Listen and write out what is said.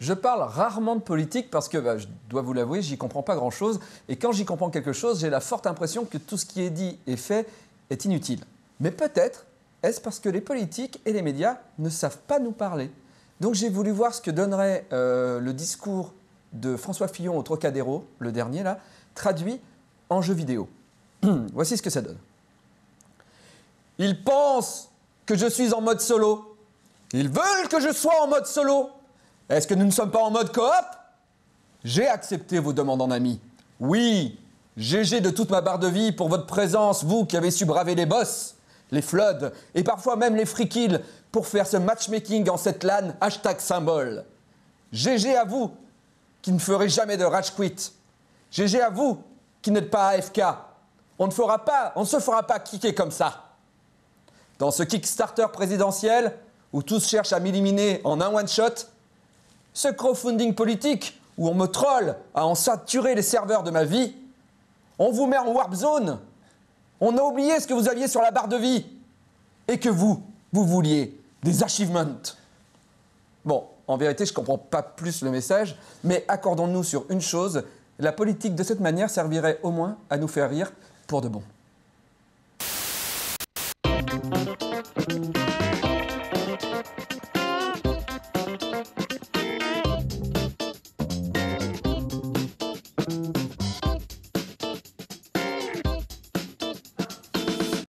Je parle rarement de politique parce que, bah, je dois vous l'avouer, j'y comprends pas grand-chose. Et quand j'y comprends quelque chose, j'ai la forte impression que tout ce qui est dit et fait est inutile. Mais peut-être est-ce parce que les politiques et les médias ne savent pas nous parler. Donc j'ai voulu voir ce que donnerait euh, le discours de François Fillon au Trocadéro, le dernier là, traduit en jeu vidéo. Voici ce que ça donne. Ils pensent que je suis en mode solo. Ils veulent que je sois en mode solo. Est-ce que nous ne sommes pas en mode coop J'ai accepté vos demandes en ami. Oui, GG de toute ma barre de vie pour votre présence, vous qui avez su braver les boss, les floods et parfois même les free pour faire ce matchmaking en cette LAN hashtag symbole. GG à vous qui ne ferez jamais de rage quit. GG à vous qui n'êtes pas AFK. On ne fera pas, on ne se fera pas kicker comme ça. Dans ce Kickstarter présidentiel où tous cherchent à m'éliminer en un one shot, ce crowdfunding politique où on me troll à en saturer les serveurs de ma vie, on vous met en warp zone. On a oublié ce que vous aviez sur la barre de vie. Et que vous, vous vouliez des achievements. Bon, en vérité, je ne comprends pas plus le message, mais accordons-nous sur une chose, la politique de cette manière servirait au moins à nous faire rire pour de bon.